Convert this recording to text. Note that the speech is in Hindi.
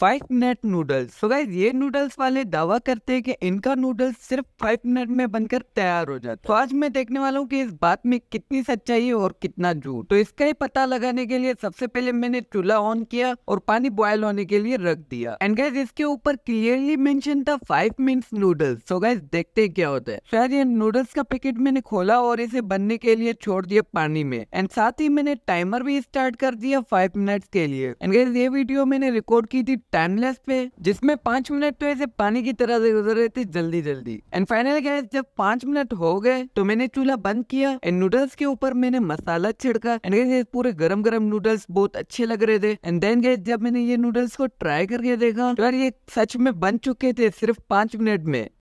five minute noodles so guys ये नूडल्स वाले दावा करते हैं कि इनका नूडल्स सिर्फ फाइव मिनट में बनकर तैयार हो जाता है तो आज मैं देखने वाला हूँ कि इस बात में कितनी सच्चाई है और कितना झूठ तो इसका ही पता लगाने के लिए सबसे पहले मैंने चूल्हा ऑन किया और पानी बॉयल होने के लिए रख दिया एंड गाइज इसके ऊपर क्लियरली मैंशन था five minute noodles so guys देखते क्या होता है शायद ये नूडल्स का पैकेट मैंने खोला और इसे बनने के लिए छोड़ दिया पानी में एंड साथ ही मैंने टाइमर भी स्टार्ट कर दिया फाइव मिनट्स के लिए एंड गाइज ये वीडियो मैंने रिकॉर्ड की थी टाइमलेस पे जिसमें पांच मिनट तो ऐसे पानी की तरह से गुजर रहे थे जल्दी जल्दी एंड फाइनल गैस जब पांच मिनट हो गए तो मैंने चूल्हा बंद किया एंड नूडल्स के ऊपर मैंने मसाला छिड़का एंड गैस पूरे गरम गरम नूडल्स बहुत अच्छे लग रहे थे एंड देन गैस जब मैंने ये नूडल्स को ट्राई करके देखा तो यार ये सच में बन चुके थे सिर्फ पांच मिनट में